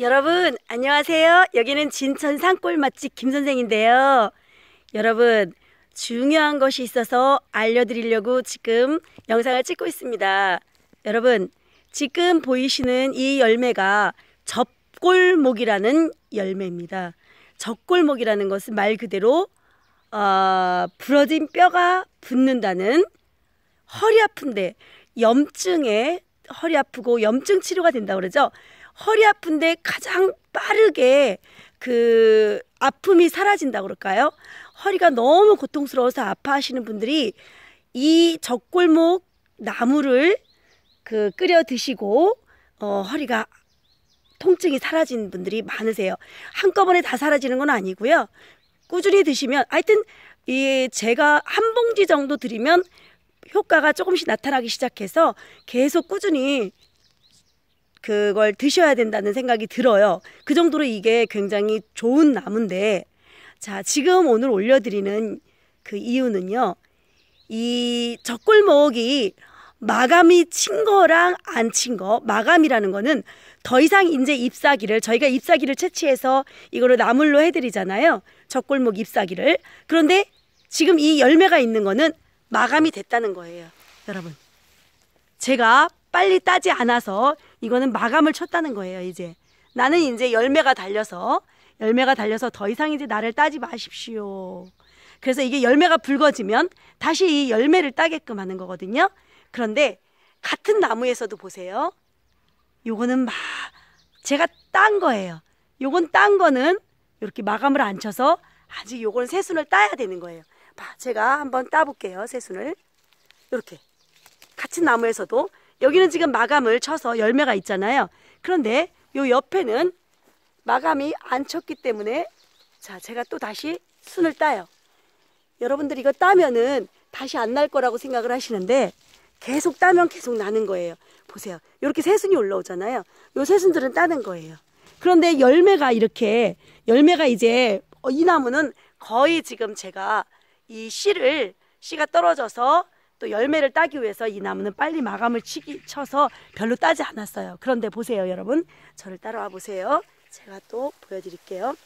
여러분 안녕하세요. 여기는 진천 산골 맛집 김 선생인데요. 여러분 중요한 것이 있어서 알려드리려고 지금 영상을 찍고 있습니다. 여러분 지금 보이시는 이 열매가 접골목이라는 열매입니다. 접골목이라는 것은 말 그대로 어, 부러진 뼈가 붙는다는 허리 아픈데 염증에 허리 아프고 염증 치료가 된다 그러죠. 허리 아픈데 가장 빠르게 그 아픔이 사라진다 그럴까요? 허리가 너무 고통스러워서 아파하시는 분들이 이 적골목 나무를 그 끓여 드시고 어, 허리가 통증이 사라진 분들이 많으세요. 한꺼번에 다 사라지는 건 아니고요. 꾸준히 드시면 하여튼 이 제가 한 봉지 정도 드리면 효과가 조금씩 나타나기 시작해서 계속 꾸준히 그걸 드셔야 된다는 생각이 들어요. 그 정도로 이게 굉장히 좋은 나무인데, 자, 지금 오늘 올려드리는 그 이유는요, 이 젖골목이 마감이 친 거랑 안 친 거, 마감이라는 거는 더 이상 이제 잎사귀를, 저희가 잎사귀를 채취해서 이거를 나물로 해드리잖아요. 젖골목 잎사귀를. 그런데 지금 이 열매가 있는 거는 마감이 됐다는 거예요. 여러분. 제가 빨리 따지 않아서 이거는 마감을 쳤다는 거예요, 이제. 나는 이제 열매가 달려서 열매가 달려서 더 이상 이제 나를 따지 마십시오. 그래서 이게 열매가 붉어지면 다시 이 열매를 따게끔 하는 거거든요. 그런데 같은 나무에서도 보세요. 요거는 막 제가 딴 거예요. 요건 딴 거는 이렇게 마감을 안 쳐서 아직 요건 새순을 따야 되는 거예요. 봐, 제가 한번 따볼게요. 새순을. 이렇게. 같은 나무에서도 여기는 지금 마감을 쳐서 열매가 있잖아요. 그런데 요 옆에는 마감이 안 쳤기 때문에 자 제가 또 다시 순을 따요. 여러분들 이거 따면은 다시 안 날 거라고 생각을 하시는데 계속 따면 계속 나는 거예요. 보세요. 이렇게 새순이 올라오잖아요. 요 새순들은 따는 거예요. 그런데 열매가 이렇게 열매가 이제 이 나무는 거의 지금 제가 이 씨를 씨가 떨어져서 또 열매를 따기 위해서 이 나무는 빨리 마감을 치기 쳐서 별로 따지 않았어요. 그런데 보세요, 여러분. 저를 따라와 보세요. 제가 또 보여드릴게요.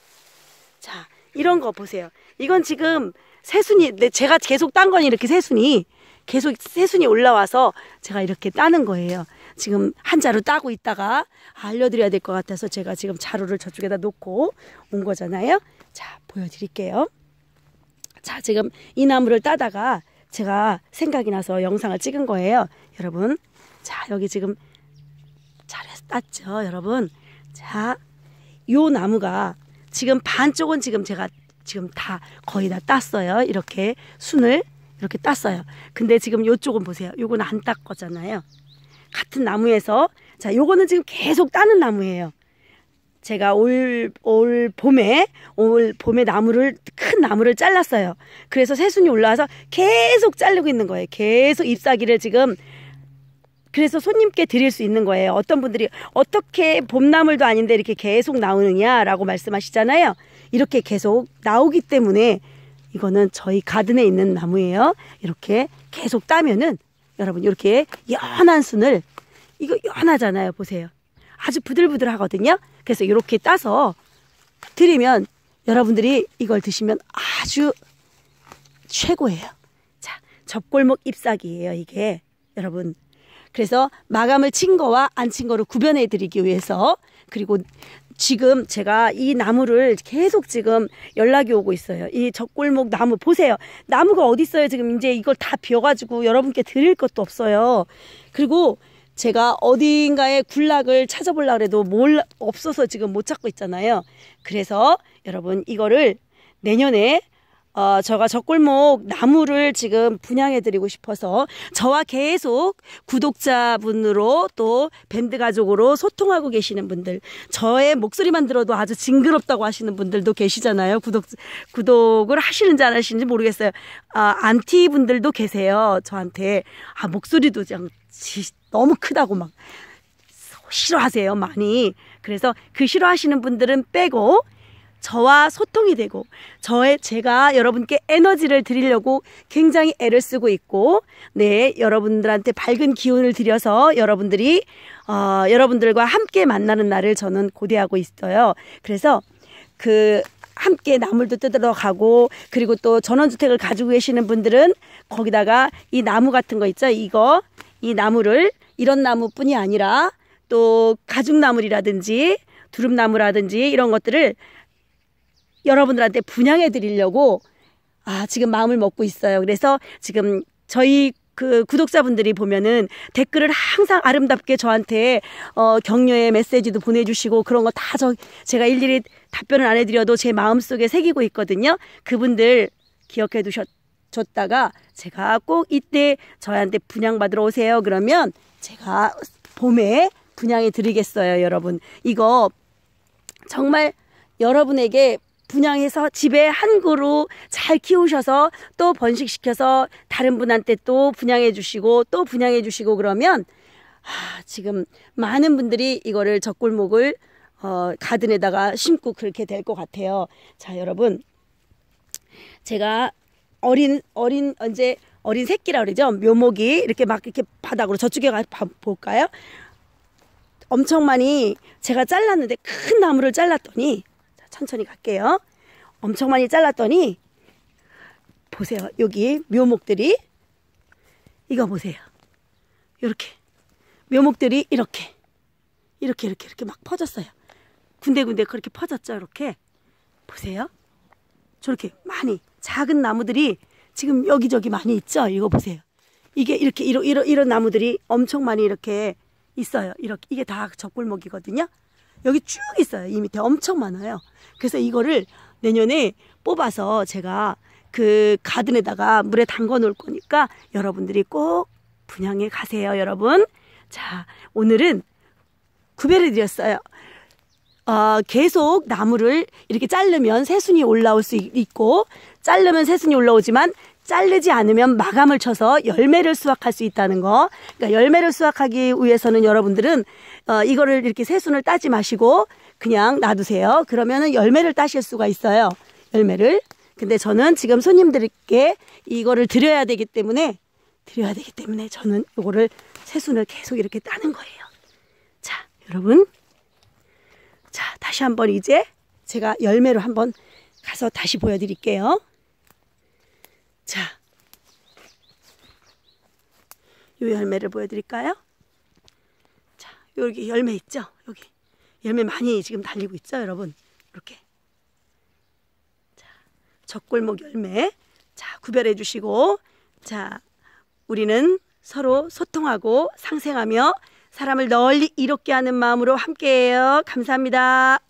자, 이런 거 보세요. 이건 지금 새순이, 네, 제가 계속 딴건 이렇게 새순이, 계속 새순이 올라와서 제가 이렇게 따는 거예요. 지금 한 자루 따고 있다가 알려드려야 될 것 같아서 제가 지금 자루를 저쪽에다 놓고 온 거잖아요. 자, 보여드릴게요. 자, 지금 이 나무를 따다가 제가 생각이 나서 영상을 찍은 거예요. 여러분. 자, 여기 지금 잘 땄죠, 여러분. 자, 요 나무가 지금 반쪽은 지금 제가 지금 다 거의 다 땄어요. 이렇게 순을 이렇게 땄어요. 근데 지금 요쪽은 보세요. 요건 안닦거잖아요 같은 나무에서 자, 요거는 지금 계속 따는 나무예요. 제가 올, 올 봄에, 올 봄에 나무를, 큰 나무를 잘랐어요. 그래서 새순이 올라와서 계속 자르고 있는 거예요. 계속 잎사귀를 지금. 그래서 손님께 드릴 수 있는 거예요. 어떤 분들이 어떻게 봄나물도 아닌데 이렇게 계속 나오느냐라고 말씀하시잖아요. 이렇게 계속 나오기 때문에 이거는 저희 가든에 있는 나무예요. 이렇게 계속 따면은 여러분 이렇게 연한 순을 이거 연하잖아요. 보세요. 아주 부들부들 하거든요. 그래서 이렇게 따서 드리면 여러분들이 이걸 드시면 아주 최고예요. 자, 접골목 잎사귀예요, 이게. 여러분. 그래서 마감을 친 거와 안 친 거를 구별해 드리기 위해서 그리고 지금 제가 이 나무를 계속 지금 연락이 오고 있어요. 이 적골목 나무 보세요. 나무가 어디 있어요? 지금 이제 이걸 다 비워가지고 여러분께 드릴 것도 없어요. 그리고 제가 어딘가에 군락을 찾아보려고 해도 몰 없어서 지금 못 찾고 있잖아요. 그래서 여러분 이거를 내년에 어, 저가 젖골목 나무를 지금 분양해드리고 싶어서 저와 계속 구독자분으로 또 밴드 가족으로 소통하고 계시는 분들, 저의 목소리만 들어도 아주 징그럽다고 하시는 분들도 계시잖아요. 구독, 구독을 하시는지 안 하시는지 모르겠어요. 아, 안티 분들도 계세요. 저한테. 아, 목소리도 그냥 지, 너무 크다고 막 싫어하세요, 많이. 그래서 그 싫어하시는 분들은 빼고 저와 소통이 되고 저의 제가 여러분께 에너지를 드리려고 굉장히 애를 쓰고 있고 네 여러분들한테 밝은 기운을 드려서 여러분들이 어, 여러분들과 함께 만나는 날을 저는 고대하고 있어요. 그래서 그 함께 나물도 뜯으러 가고 그리고 또 전원주택을 가지고 계시는 분들은 거기다가 이 나무 같은 거 있죠 이거 이 나무를 이런 나무뿐이 아니라 또 가죽나물이라든지 두릅나무라든지 이런 것들을 여러분들한테 분양해 드리려고 아, 지금 마음을 먹고 있어요. 그래서 지금 저희 그 구독자분들이 보면은 댓글을 항상 아름답게 저한테 어, 격려의 메시지도 보내주시고 그런 거 다 저 제가 일일이 답변을 안 해드려도 제 마음속에 새기고 있거든요. 그분들 기억해 두셨 줬다가 제가 꼭 이때 저한테 분양받으러 오세요. 그러면 제가 봄에 분양해 드리겠어요, 여러분. 이거 정말 여러분에게 분양해서 집에 한 그루 잘 키우셔서 또 번식시켜서 다른 분한테 또 분양해 주시고 또 분양해 주시고 그러면 아, 지금 많은 분들이 이거를 적골목을 어, 가든에다가 심고 그렇게 될 것 같아요. 자, 여러분. 제가 어린, 어린, 언제 어린 새끼라 그러죠. 묘목이 이렇게 막 이렇게 바닥으로 저쪽에 가 볼까요? 엄청 많이 제가 잘랐는데 큰 나무를 잘랐더니 천천히 갈게요. 엄청 많이 잘랐더니 보세요. 여기 묘목들이 이거 보세요. 이렇게 묘목들이 이렇게 이렇게 이렇게 이렇게 막 퍼졌어요. 군데군데 그렇게 퍼졌죠. 이렇게 보세요. 저렇게 많이 작은 나무들이 지금 여기저기 많이 있죠? 이거 보세요. 이게 이렇게 이런, 이런, 이런 나무들이 엄청 많이 이렇게 있어요. 이렇게 이게 다 적골목이거든요. 여기 쭉 있어요. 이 밑에 엄청 많아요. 그래서 이거를 내년에 뽑아서 제가 그 가든에다가 물에 담궈 놓을 거니까 여러분들이 꼭분양해 가세요, 여러분. 자, 오늘은 구별해 드렸어요. 어, 계속 나무를 이렇게 자르면 새순이 올라올 수 있고 자르면 새순이 올라오지만 자르지 않으면 마감을 쳐서 열매를 수확할 수 있다는 거. 그러니까 열매를 수확하기 위해서는 여러분들은 어, 이거를 이렇게 새순을 따지 마시고 그냥 놔두세요. 그러면은 열매를 따실 수가 있어요. 열매를. 근데 저는 지금 손님들께 이거를 드려야 되기 때문에 드려야 되기 때문에 저는 이거를 새순을 계속 이렇게 따는 거예요. 자, 여러분. 자, 다시 한번 이제 제가 열매로 한번 가서 다시 보여드릴게요. 자, 요 열매를 보여드릴까요? 자, 여기 열매 있죠? 여기 열매 많이 지금 달리고 있죠, 여러분? 이렇게. 자, 적골목 열매. 자, 구별해 주시고, 자, 우리는 서로 소통하고 상생하며 사람을 널리 이롭게 하는 마음으로 함께해요. 감사합니다.